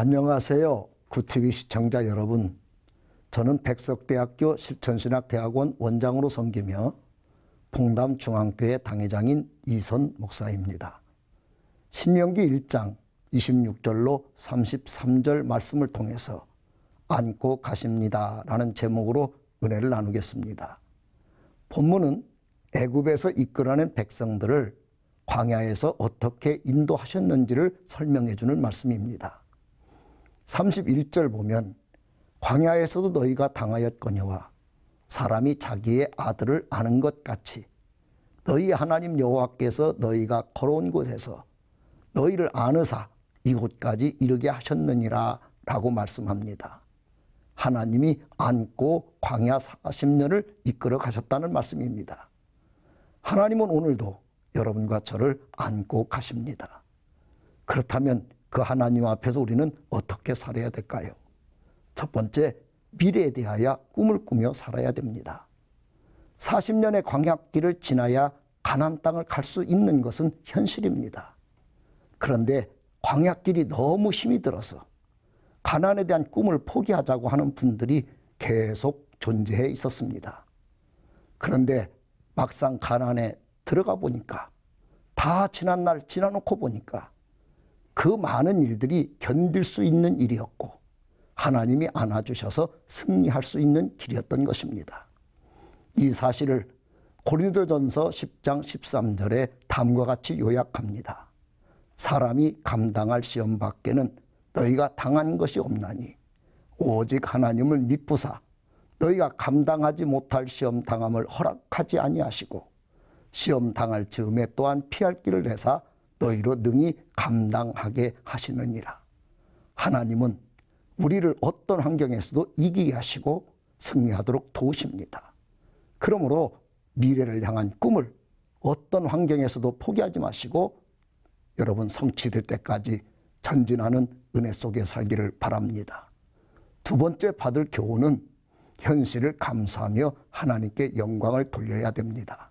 안녕하세요. 구 t 비 시청자 여러분. 저는 백석대학교 실천신학대학원 원장으로 섬기며 봉담중앙교회 당회장인 이선 목사입니다. 신명기 1장 26절로 33절 말씀을 통해서 안고 가십니다. 라는 제목으로 은혜를 나누겠습니다. 본문은 애굽에서 이끌어낸 백성들을 광야에서 어떻게 인도하셨는지를 설명해 주는 말씀입니다. 31절 보면 광야에서도 너희가 당하였거니와 사람이 자기의 아들을 아는 것 같이 너희 하나님 여호와께서 너희가 걸어온 곳에서 너희를 아느사 이곳까지 이르게 하셨느니라 라고 말씀합니다. 하나님이 안고 광야 40년을 이끌어 가셨다는 말씀입니다. 하나님은 오늘도 여러분과 저를 안고 가십니다. 그렇다면 그 하나님 앞에서 우리는 어떻게 살아야 될까요? 첫 번째, 미래에 대하여 꿈을 꾸며 살아야 됩니다. 40년의 광약길을 지나야 가난 땅을 갈 수 있는 것은 현실입니다. 그런데 광약길이 너무 힘이 들어서 가난에 대한 꿈을 포기하자고 하는 분들이 계속 존재해 있었습니다. 그런데 막상 가난에 들어가 보니까 다 지난 날 지나놓고 보니까 그 많은 일들이 견딜 수 있는 일이었고 하나님이 안아주셔서 승리할 수 있는 길이었던 것입니다. 이 사실을 고린도전서 10장 13절에 다음과 같이 요약합니다. 사람이 감당할 시험 밖에는 너희가 당한 것이 없나니 오직 하나님을 믿부사 너희가 감당하지 못할 시험 당함을 허락하지 아니하시고 시험 당할 즈음에 또한 피할 길을 내사 너희로 능히 감당하게 하시느니라. 하나님은 우리를 어떤 환경에서도 이기게 하시고 승리하도록 도우십니다. 그러므로 미래를 향한 꿈을 어떤 환경에서도 포기하지 마시고 여러분 성취될 때까지 전진하는 은혜 속에 살기를 바랍니다. 두 번째 받을 교훈은 현실을 감사하며 하나님께 영광을 돌려야 됩니다.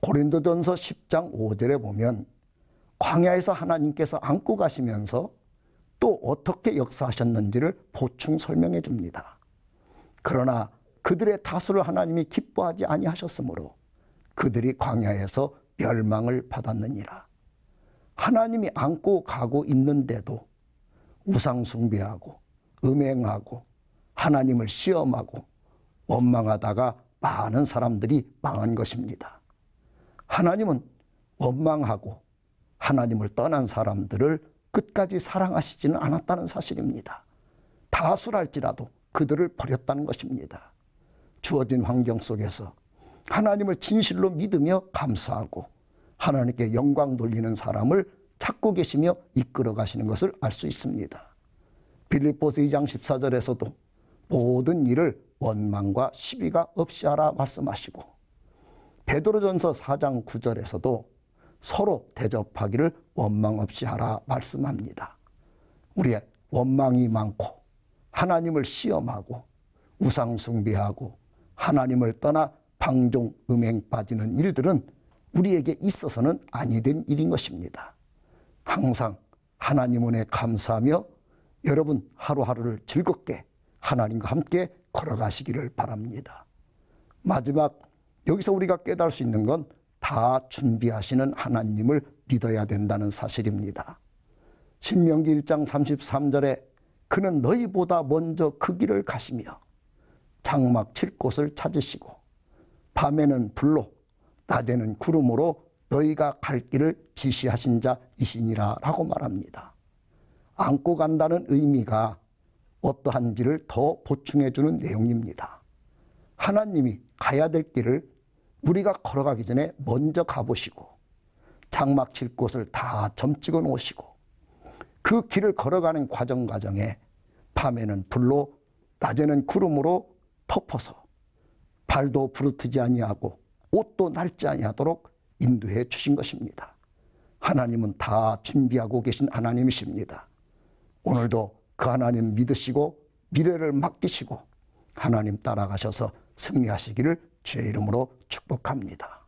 고린도전서 10장 5절에 보면 광야에서 하나님께서 안고 가시면서 또 어떻게 역사하셨는지를 보충 설명해 줍니다. 그러나 그들의 다수를 하나님이 기뻐하지 아니하셨으므로 그들이 광야에서 멸망을 받았느니라. 하나님이 안고 가고 있는데도 우상숭배하고 음행하고 하나님을 시험하고 원망하다가 많은 사람들이 망한 것입니다. 하나님은 원망하고 하나님을 떠난 사람들을 끝까지 사랑하시지는 않았다는 사실입니다. 다수랄지라도 그들을 버렸다는 것입니다. 주어진 환경 속에서 하나님을 진실로 믿으며 감사하고 하나님께 영광 돌리는 사람을 찾고 계시며 이끌어 가시는 것을 알 수 있습니다. 빌립보스 2장 14절에서도 모든 일을 원망과 시비가 없이 하라 말씀하시고 베드로전서 4장 9절에서도 서로 대접하기를 원망 없이 하라 말씀합니다. 우리의 원망이 많고 하나님을 시험하고 우상 숭배하고 하나님을 떠나 방종 음행 빠지는 일들은 우리에게 있어서는 아니된 일인 것입니다. 항상 하나님 은혜 감사하며 여러분 하루하루를 즐겁게 하나님과 함께 걸어가시기를 바랍니다. 마지막 여기서 우리가 깨달을 수 있는 건다 준비하시는 하나님을 믿어야 된다는 사실입니다. 신명기 1장 33절에 그는 너희보다 먼저 그 길을 가시며 장막 칠 곳을 찾으시고 밤에는 불로 낮에는 구름으로 너희가 갈 길을 지시하신 자이시니라 라고 말합니다. 안고 간다는 의미가 어떠한지를 더 보충해 주는 내용입니다. 하나님이 가야 될 길을 우리가 걸어가기 전에 먼저 가보시고 장막 칠 곳을 다 점찍어 놓으시고 그 길을 걸어가는 과정 과정에 밤에는 불로 낮에는 구름으로 덮어서 발도 부르트지 아니하고 옷도 날지 아니하도록 인도해 주신 것입니다. 하나님은 다 준비하고 계신 하나님이십니다. 오늘도 그 하나님 믿으시고 미래를 맡기시고 하나님 따라가셔서 승리하시기를 주의 이름으로 축복합니다.